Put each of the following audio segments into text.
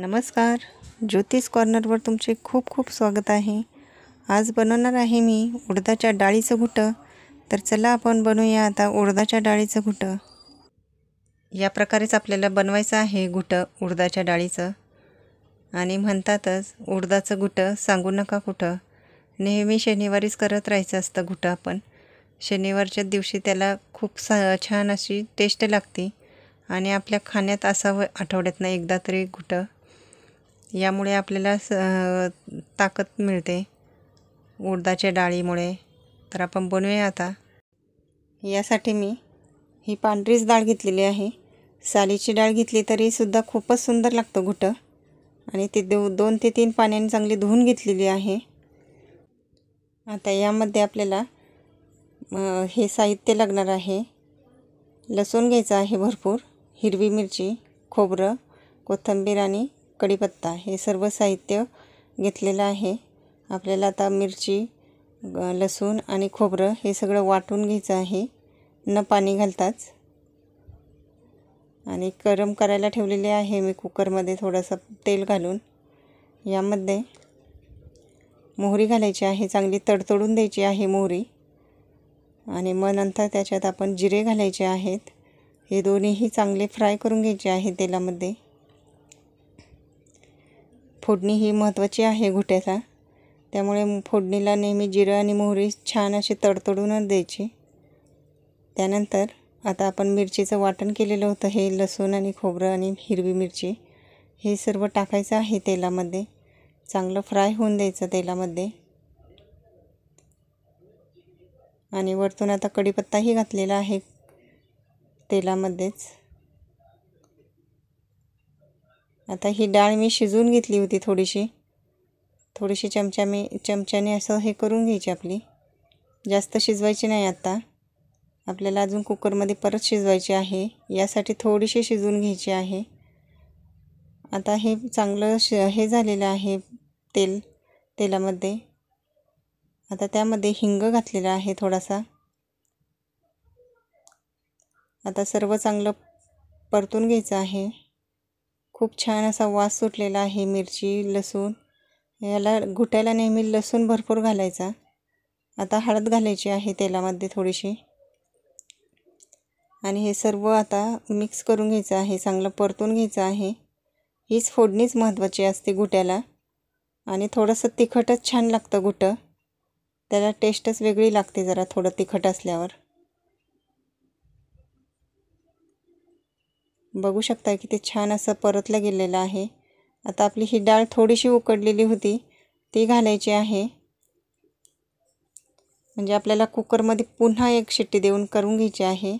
नमस्कार ज्योतिष कॉर्नरवर तुमचे खूप खूप स्वागत आहे आज बनवणार आहे मी उडदाच्या डाळीचं घुटं तर चला आपण बनवूया आता उडदाच्या डाळीचं घुटं या प्रकारेच आपल्याला बनवायचं आहे घुटं उडदाच्या डाळीचं आणि म्हणतातच उडदाचं घुटं सांगू नका कुठं नेहमी शनिवारीच करत राहायचं असतं घुटं आपण शनिवारच्या दिवशी त्याला खूप सा छान अशी टेस्ट लागते आणि आपल्या खाण्यात असावं आठवड्यातनं एकदा तरी घुटं यामुळे आपल्याला स ताकद मिळते उडदाच्या डाळीमुळे तर आपण बनवूया आता यासाठी मी ही पांढरीच डाळ घेतलेली आहे सालीची डाळ घेतली तरीसुद्धा खूपच सुंदर लागतं घुटं आणि ती दो दोन ते तीन पाण्याने चांगली धुवून घेतलेली आहे आता यामध्ये आपल्याला हे साहित्य लागणार आहे लसूण घ्यायचं आहे भरपूर हिरवी मिरची खोबरं कोथिंबीर आणि कढीपत्ता हे सर्व साहित्य घेतलेलं आहे आपल्याला आता मिरची लसूण आणि खोबरं हे सगळं वाटून घ्यायचं आहे न पाणी घालताच आणि गरम करायला ठेवलेले आहे मी कुकरमध्ये थोडंसं तेल घालून यामध्ये मोहरी घालायची आहे चांगली तडतडून द्यायची आहे मोहरी आणि मग नंतर त्याच्यात आपण जिरे घालायचे आहेत हे दोन्हीही चांगले फ्राय करून घ्यायचे आहे तेलामध्ये फोडणी ही महत्त्वाची आहे घोट्याचा त्यामुळे फोडणीला नेहमी जिरं आणि मोहरी छान अशी तडतडूनच द्यायची त्यानंतर आता आपण मिरचीचं वाटण केलेलं होतं हे लसूण आणि खोबरं आणि हिरवी मिरची हे सर्व टाकायचं आहे तेलामध्ये चांगलं फ्राय होऊन द्यायचं तेलामध्ये आणि वरतून आता कढीपत्ताही घातलेला आहे तेलामध्येच आता ही डाळ मी शिजवून घेतली होती थोडीशी थोडीशी चमचा मी चमच्याने असं हे करून घ्यायची आपली जास्त शिजवायची नाही आत्ता आपल्याला अजून कुकरमध्ये परत शिजवायची आहे यासाठी थोडीशी शिजवून घ्यायची आहे आता हे चांगलं श हे झालेलं आहे तेल तेलामध्ये आता त्यामध्ये हिंग घातलेला आहे थोडासा आता सर्व चांगलं परतून घ्यायचं आहे खूप छान असा वास सुटलेला आहे मिरची लसूण याला घुटायला नेहमी लसूण भरपूर घालायचा आता हळद घालायची आहे तेलामध्ये थोडीशी आणि हे सर्व आता मिक्स करून घ्यायचं आहे चांगलं परतून घ्यायचं आहे हीच फोडणीच महत्त्वाची असते गुट्याला आणि थोडंसं तिखटच छान लागतं गुटं त्याला टेस्टच वेगळी लागते जरा थोडं तिखट असल्यावर बघू शकता की ते छान असं परतलं गेलेलं आहे आता आपली ही डाळ थोडीशी उकडलेली होती ती घालायची आहे म्हणजे आपल्याला कुकरमध्ये पुन्हा एक शिट्टी देऊन करून घ्यायची आहे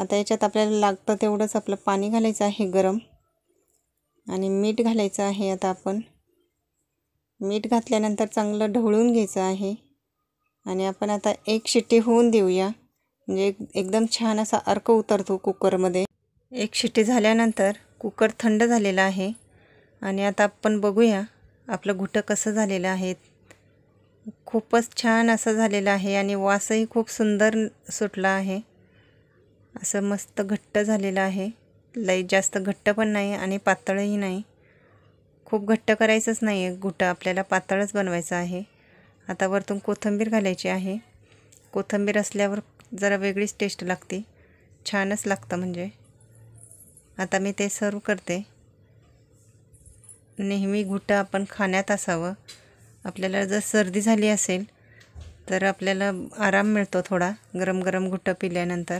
आता याच्यात आपल्याला लागतं तेवढंच आपलं पाणी घालायचं आहे गरम आणि मीठ घालायचं आहे आता आपण मीठ घातल्यानंतर चांगलं ढवळून घ्यायचं आहे आणि आपण आता एक शिट्टी होऊन देऊया म्हणजे एकदम छान असा अर्क उतरतो कुकरमध्ये एक शिटी झाल्यानंतर कुकर थंड झालेला आहे आणि आता आपण बघूया आपलं घुटं कसं झालेलं आहे खूपच छान असं झालेलं आहे आणि वासही खूप सुंदर सुटला आहे असं मस्त घट्ट झालेलं आहे लई जास्त घट्ट पण नाही आणि पातळही नाही खूप घट्ट करायचंच नाही आहे घुटं आपल्याला पातळच बनवायचं आहे आता वरतून कोथिंबीर घालायची आहे कोथिंबीर असल्यावर जरा वेगळीच टेस्ट लागते छानच लागतं म्हणजे आता मी ते सर्व करते नेहमी घुटं आपण खाण्यात असावं आपल्याला जर सर्दी झाली असेल तर आपल्याला आराम मिळतो थोडा गरम गरम घुटं पिल्यानंतर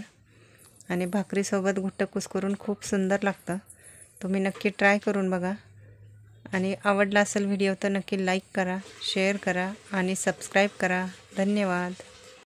आणि भाकरीसोबत घुट्टं कुसकरून खूप सुंदर लागतं तुम्ही नक्की ट्राय करून बघा आणि आवडला असेल व्हिडिओ तर नक्की लाईक करा शेअर करा आणि सबस्क्राईब करा धन्यवाद